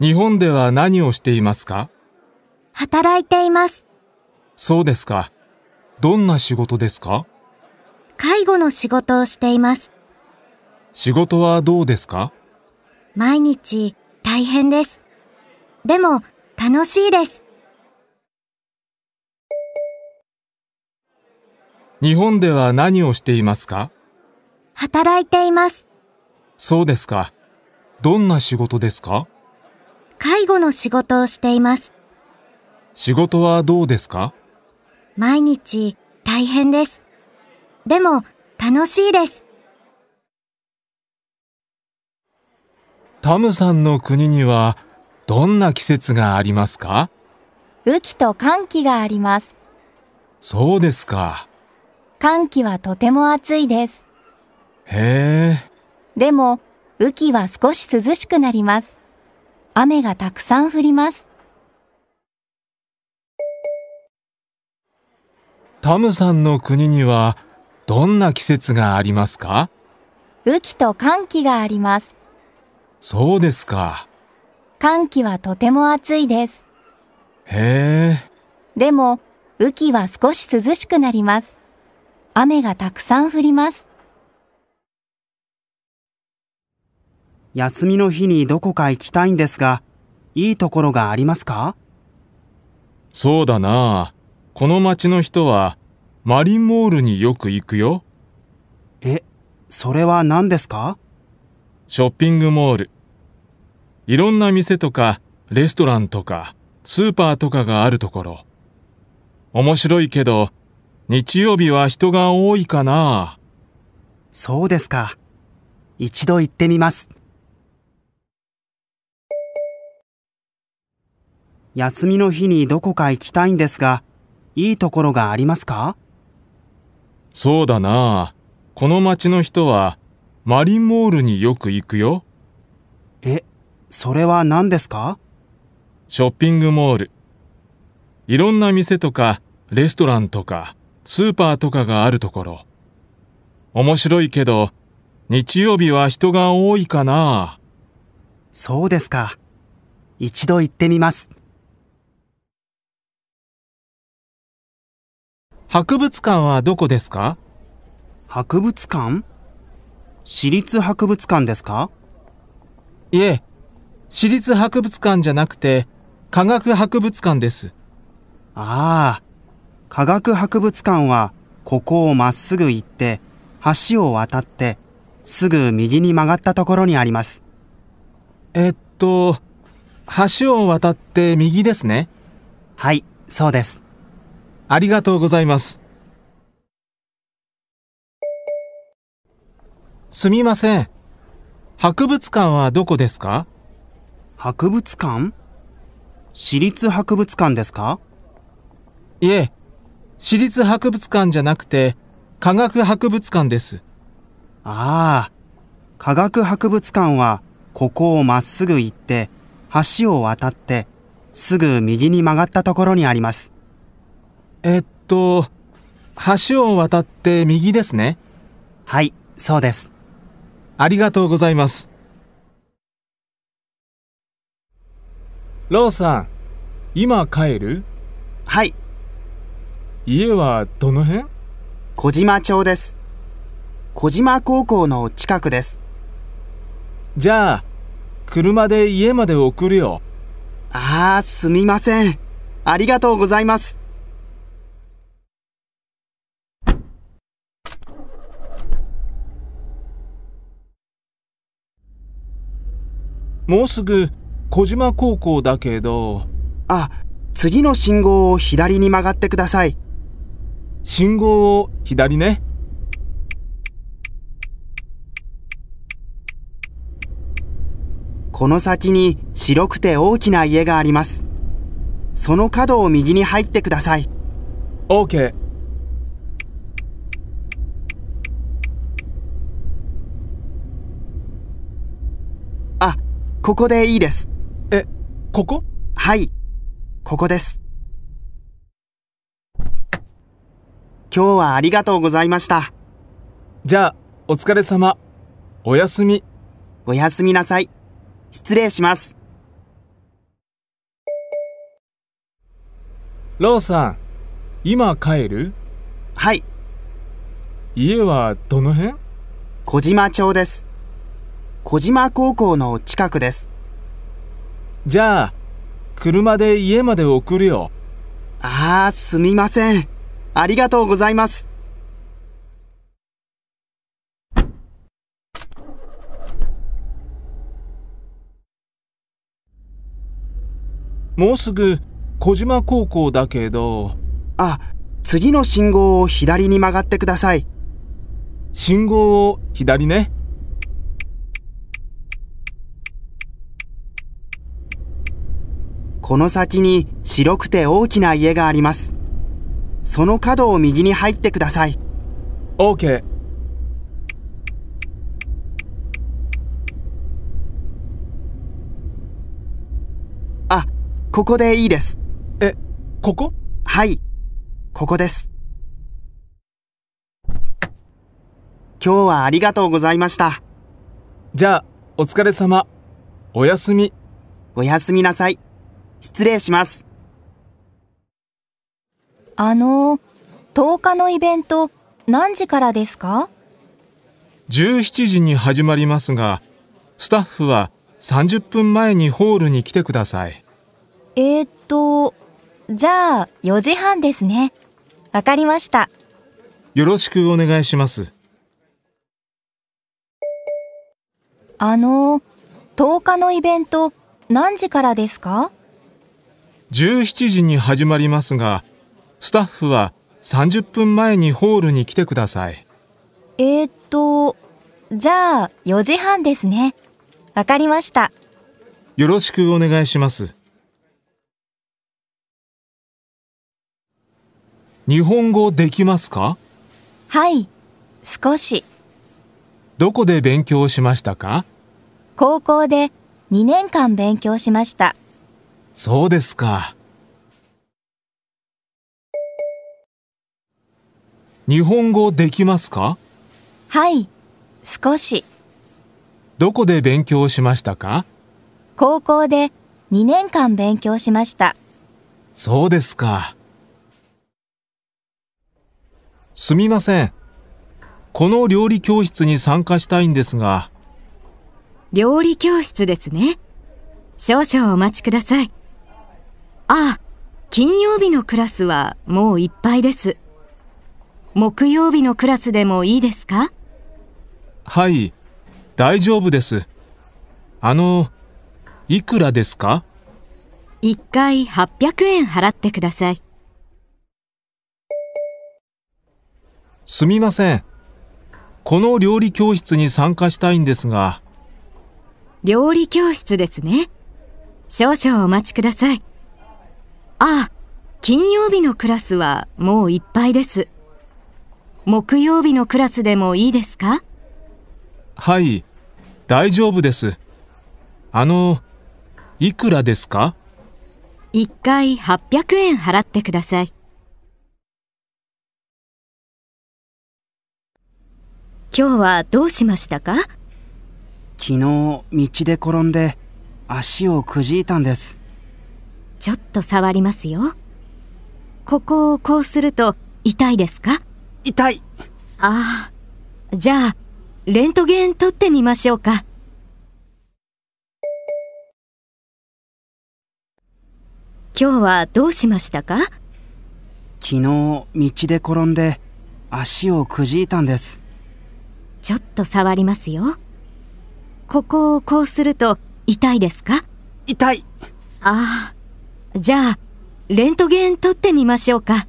日本では何をしていますか働いています。そうですか。どんな仕事ですか介護の仕事をしています。仕事はどうですか毎日大変です。でも楽しいです。日本では何をしていますか働いています。そうですか。どんな仕事ですか介護の仕事をしています。仕事はどうですか毎日大変です。でも楽しいです。タムさんの国にはどんな季節がありますか雨季と寒季があります。そうですか。寒季はとても暑いです。へえ。でも、雨季は少し涼しくなります。雨がたくさん降ります。タムさんの国にはどんな季節がありますか雨季と寒季があります。そうですか。寒季はとても暑いです。へえ。でも、雨季は少し涼しくなります。雨がたくさん降ります。休みの日にどこか行きたいんですが、いいところがありますかそうだなこの町の人は、マリンモールによく行くよ。え、それは何ですかショッピングモール。いろんな店とか、レストランとか、スーパーとかがあるところ。面白いけど、日曜日は人が多いかなそうですか。一度行ってみます。休みの日にどこか行きたいんですが、いいところがありますかそうだなこの町の人は、マリンモールによく行くよ。え、それは何ですかショッピングモール。いろんな店とか、レストランとか、スーパーとかがあるところ。面白いけど、日曜日は人が多いかなそうですか。一度行ってみます。博物館はどこですか博物館私立博物館ですかいえ、私立博物館じゃなくて、科学博物館です。ああ、科学博物館は、ここをまっすぐ行って、橋を渡って、すぐ右に曲がったところにあります。えっと、橋を渡って右ですね。はい、そうです。ありがとうございます。すみません。博物館はどこですか博物館私立博物館ですかいえ、私立博物館じゃなくて、科学博物館です。ああ、科学博物館は、ここをまっすぐ行って、橋を渡って、すぐ右に曲がったところにあります。えっと、橋を渡って右ですね。はい、そうです。ありがとうございます。ローさん、今帰るはい。家はどの辺小島町です。小島高校の近くです。じゃあ、車で家まで送るよ。ああ、すみません。ありがとうございます。もうすぐ小島高校だけどあ次の信号を左に曲がってください信号を左ねこの先に白くて大きな家がありますその角を右に入ってくださいオーケー。ここでいいです。え、ここはい、ここです。今日はありがとうございました。じゃあ、お疲れ様。おやすみ。おやすみなさい。失礼します。ローさん、今帰るはい。家はどの辺小島町です。小島高校の近くです。じゃあ、車で家まで送るよ。ああ、すみません。ありがとうございます。もうすぐ小島高校だけど。あ、次の信号を左に曲がってください。信号を左ね。この先に白くて大きな家があります。その角を右に入ってください。OK。あ、ここでいいです。え、ここはい、ここです。今日はありがとうございました。じゃあ、お疲れ様。おやすみ。おやすみなさい。失礼します。あの、10日のイベント、何時からですか17時に始まりますがスタッフは30分前にホールに来てくださいえー、っとじゃあ4時半ですねわかりましたよろしくお願いしますあの10日のイベント何時からですか17時に始まりますがスタッフは30分前にホールに来てくださいえー、っとじゃあ4時半ですねわかりましたよろしくお願いします日本語できますかはい少しどこで勉強しましたか高校で2年間勉強しましたそうですか。日本語できますかはい、少し。どこで勉強しましたか高校で2年間勉強しました。そうですか。すみません。この料理教室に参加したいんですが。料理教室ですね。少々お待ちください。ああ、金曜日のクラスはもういっぱいです。木曜日のクラスでもいいですかはい、大丈夫です。あの、いくらですか一回800円払ってください。すみません。この料理教室に参加したいんですが。料理教室ですね。少々お待ちください。ああ、金曜日のクラスはもういっぱいです。木曜日のクラスでもいいですかはい、大丈夫です。あの、いくらですか一回800円払ってください。今日はどうしましたか昨日道で転んで足をくじいたんですちょっと触りますよ。ここをこうすると痛いですか痛い。ああ。じゃあ、レントゲン取ってみましょうか。今日はどうしましたか昨日、道で転んで足をくじいたんです。ちょっと触りますよ。ここをこうすると痛いですか痛い。ああ。じゃあ、レントゲン撮ってみましょうか。